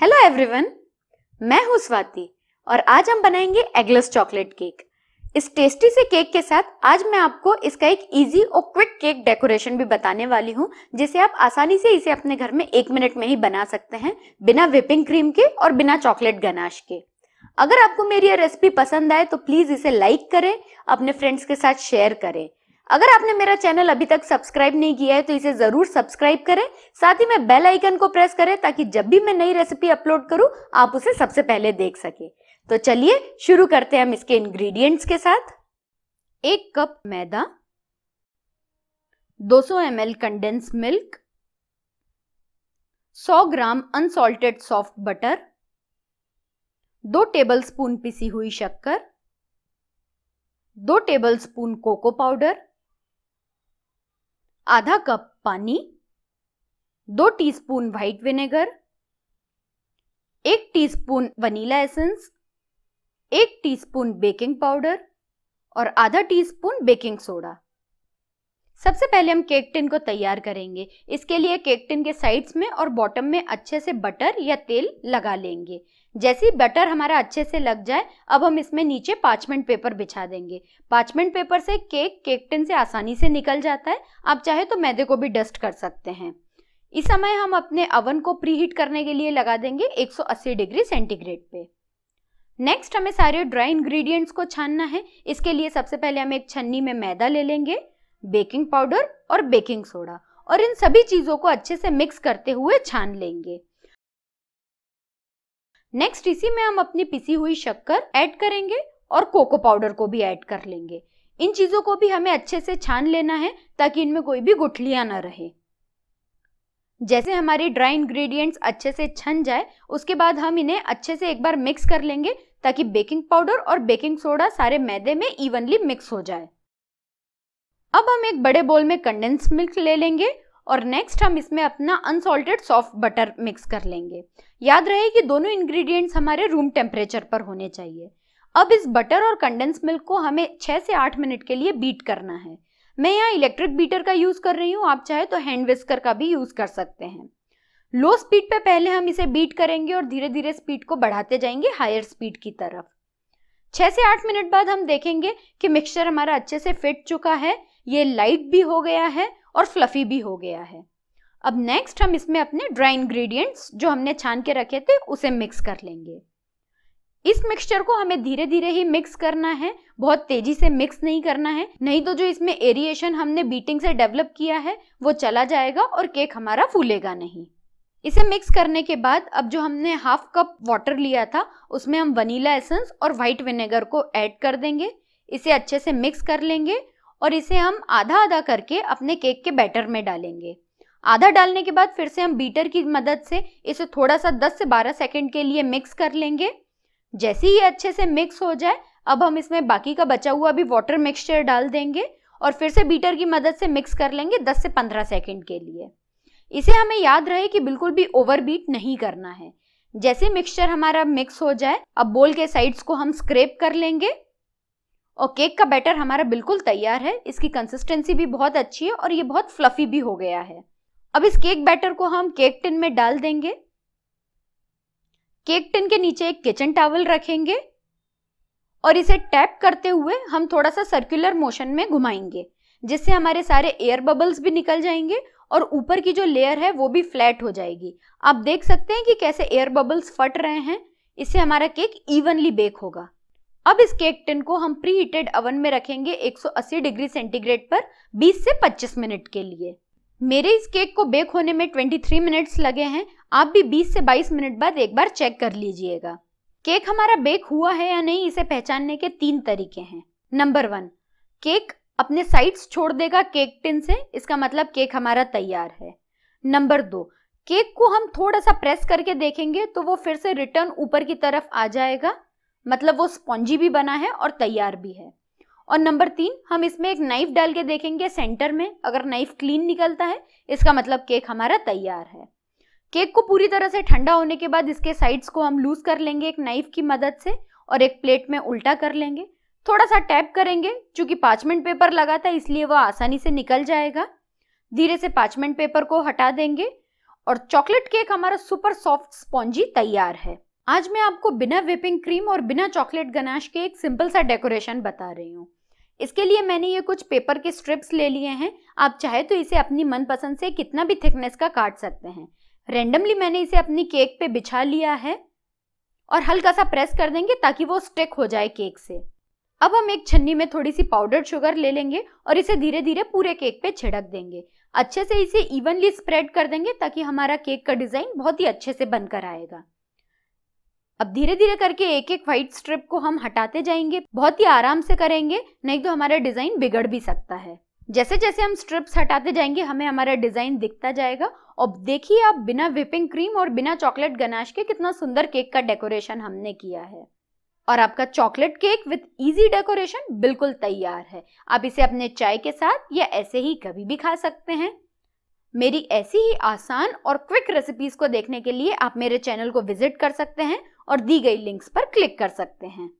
hello everyone मैं हूं स्वाति और आज हम बनाएंगे एगलेस चॉकलेट केक इस टेस्टी से केक के साथ आज मैं आपको इसका एक इजी और क्विक केक डेकोरेशन भी बताने वाली हूं जिसे आप आसानी से इसे अपने घर में एक मिनट में ही बना सकते हैं बिना व्हिपिंग क्रीम के और बिना चॉकलेट गनाश के अगर आपको मेरी ये रेसिपी पसंद आए तो प्लीज इसे लाइक करें अपने फ्रेंड्स के साथ शेयर करें अगर आपने मेरा चैनल अभी तक सब्सक्राइब नहीं किया है तो इसे जरूर सब्सक्राइब करें साथ ही में बेल आइकन को प्रेस करें ताकि जब भी मैं नई रेसिपी अपलोड करूं आप उसे सबसे पहले देख सके तो चलिए शुरू करते हैं हम इसके इंग्रेडिएंट्स के साथ एक कप मैदा 200 M condensed milk 100 gram unsalted soft butter दो टेबलस्पून पिसी हुई शक्कर दो टेबलस्पून कोको पाउडर आधा कप पानी दो टीस्पून व्हाइट विनेगर एक टीस्पून वनीला एसेंस एक टीस्पून बेकिंग पाउडर और आधा टीस्पून बेकिंग सोडा सबसे पहले हम केक टिन को तैयार करेंगे इसके लिए केक टिन के साइड्स में और बॉटम में अच्छे से बटर या तेल लगा लेंगे जैसे बटर हमारा अच्छे से लग जाए अब हम इसमें नीचे पार्चमेंट पेपर बिछा देंगे पार्चमेंट पेपर से केक केक टिन से आसानी से निकल जाता है आप चाहे तो मैदे को भी डस्ट कर सकते हैं इस समय हम अपने अवन को प्रीहीट करने के लिए लगा देंगे 180 डिग्री सेंटीग्रेड पे नेक्स्ट हमें सारे ड्राई इंग्रेडिएंट्स को छानना है इसके लिए सबसे पहले हम एक छन्नी में मैदा ले लेंगे बेकिंग पाउडर और बेकिंग सोडा और इन सभी चीज़ों को अच्छे से मिक्स करते हुए छान लेंगे नेक्स्ट इसी में हम अपनी पिसी हुई शक्कर ऐड करेंगे और कोको पाउडर को भी ऐड कर लेंगे इन चीज़ों को भी हमें अच्छे से छान लेना है ताकि इनमें कोई भी गुठलियां ना रहे जैसे हमारे ड्राई इंग्रेडिएंट्स अच्छे से छन जाए उसके बाद हम इन्हें अच्छे से एक बार मिक्स कर लेंगे ताकि बेकिंग पाउडर और बेकिंग सोडा सारे मैदे में इवनली मिक्स हो जाए अब हम एक बड़े बोल में कंडेंस मिल्क ले लेंगे और नेक्स्ट हम इसमें अपना अनसॉल्टेड सॉफ्ट बटर मिक्स कर लेंगे याद रहे कि दोनों इंग्रेडिएंट्स हमारे रूम टेम्परेचर पर होने चाहिए अब इस बटर और कंडेंस मिल्क को हमें 6 से 8 मिनट के लिए बीट करना है मैं यहाँ इलेक्ट्रिक बीटर का यूज़ कर रही हूँ आप चाहे तो हैंड विस्कर का भी यूज़ कर सकते हैं लो स्पीड पे पहले हम इसे बीट करेंगे और धीरे धीरे स्पीड को बढ़ाते जाएंगे हायर स्पीड की तरफ छह से आठ मिनट बाद हम देखेंगे कि मिक्सचर हमारा अच्छे से फिट चुका है ये लाइट भी हो गया है और फ्लफी भी हो गया है अब नेक्स्ट हम इसमें अपने ड्राई इंग्रेडिएंट्स जो हमने छान के रखे थे उसे मिक्स कर लेंगे इस मिक्सचर को हमें धीरे धीरे ही मिक्स करना है बहुत तेजी से मिक्स नहीं करना है नहीं तो जो इसमें एरिएशन हमने बीटिंग से डेवलप किया है वो चला जाएगा और केक हमारा फूलेगा नहीं इसे मिक्स करने के बाद अब जो हमने हाफ कप वाटर लिया था उसमें हम वनीला एसेंस और वाइट विनेगर को ऐड कर देंगे इसे अच्छे से मिक्स कर लेंगे और इसे हम आधा आधा करके अपने केक के बैटर में डालेंगे आधा डालने के बाद फिर से हम बीटर की मदद से इसे थोड़ा सा 10 से 12 सेकंड के लिए मिक्स कर लेंगे जैसे ही अच्छे से मिक्स हो जाए अब हम इसमें बाकी का बचा हुआ भी वाटर मिक्सचर डाल देंगे और फिर से बीटर की मदद से मिक्स कर लेंगे 10 से 15 सेकंड के लिए इसे हमें याद रहे कि बिल्कुल भी ओवर बीट नहीं करना है जैसे मिक्सचर हमारा मिक्स हो जाए अब बोल के साइड्स को हम स्क्रेप कर लेंगे और केक का बैटर हमारा बिल्कुल तैयार है इसकी कंसिस्टेंसी भी बहुत अच्छी है और ये बहुत फ्लफी भी हो गया है अब इस केक बैटर को हम केक टिन में डाल देंगे केक टिन के नीचे एक किचन टावल रखेंगे और इसे टैप करते हुए हम थोड़ा सा सर्कुलर मोशन में घुमाएंगे जिससे हमारे सारे एयर बबल्स भी निकल जाएंगे और ऊपर की जो लेयर है वो भी फ्लैट हो जाएगी आप देख सकते हैं कि कैसे एयर बबल्स फट रहे हैं इससे हमारा केक इवनली बेक होगा अब इस केक टिन को हम प्री हीटेड अवन में रखेंगे 180 डिग्री सेंटीग्रेड पर 20 से 25 मिनट के लिए मेरे इस केक को बेक होने में 23 मिनट्स लगे हैं आप भी 20 से 22 मिनट बाद एक बार चेक कर लीजिएगा केक हमारा बेक हुआ है या नहीं इसे पहचानने के तीन तरीके हैं नंबर वन केक अपने साइड्स छोड़ देगा केक टिन से इसका मतलब केक हमारा तैयार है नंबर दो केक को हम थोड़ा सा प्रेस करके देखेंगे तो वो फिर से रिटर्न ऊपर की तरफ आ जाएगा मतलब वो स्पॉन्जी भी बना है और तैयार भी है और नंबर तीन हम इसमें एक नाइफ डाल के देखेंगे सेंटर में अगर नाइफ क्लीन निकलता है इसका मतलब केक हमारा तैयार है केक को पूरी तरह से ठंडा होने के बाद इसके साइड्स को हम लूज कर लेंगे एक नाइफ की मदद से और एक प्लेट में उल्टा कर लेंगे थोड़ा सा टैप करेंगे चूंकि पार्चमेंट पेपर लगा था इसलिए वह आसानी से निकल जाएगा धीरे से पार्चमेंट पेपर को हटा देंगे और चॉकलेट केक हमारा सुपर सॉफ्ट स्पॉन्जी तैयार है आज मैं आपको बिना व्हिपिंग क्रीम और बिना चॉकलेट गनाश के एक सिंपल सा डेकोरेशन बता रही हूँ इसके लिए मैंने ये कुछ पेपर के स्ट्रिप्स ले लिए हैं आप चाहे तो इसे अपनी मनपसंद से कितना भी थिकनेस का काट सकते हैं रेंडमली मैंने इसे अपनी केक पे बिछा लिया है और हल्का सा प्रेस कर देंगे ताकि वो स्टिक हो जाए केक से अब हम एक छन्नी में थोड़ी सी पाउडर्ड शुगर ले लेंगे और इसे धीरे धीरे पूरे केक पे छिड़क देंगे अच्छे से इसे इवनली स्प्रेड कर देंगे ताकि हमारा केक का डिज़ाइन बहुत ही अच्छे से बनकर आएगा अब धीरे धीरे करके एक एक व्हाइट स्ट्रिप को हम हटाते जाएंगे बहुत ही आराम से करेंगे नहीं तो हमारा डिजाइन बिगड़ भी सकता है जैसे जैसे हम स्ट्रिप्स हटाते जाएंगे हमें हमारा डिजाइन दिखता जाएगा और देखिए आप बिना व्हिपिंग क्रीम और बिना चॉकलेट गनाश के कितना सुंदर केक का डेकोरेशन हमने किया है और आपका chocolate cake with easy decoration बिल्कुल तैयार है आप इसे अपने चाय के साथ या ऐसे ही कभी भी खा सकते हैं मेरी ऐसी ही आसान और क्विक रेसिपीज को देखने के लिए आप मेरे चैनल को विजिट कर सकते हैं और दी गई लिंक्स पर क्लिक कर सकते हैं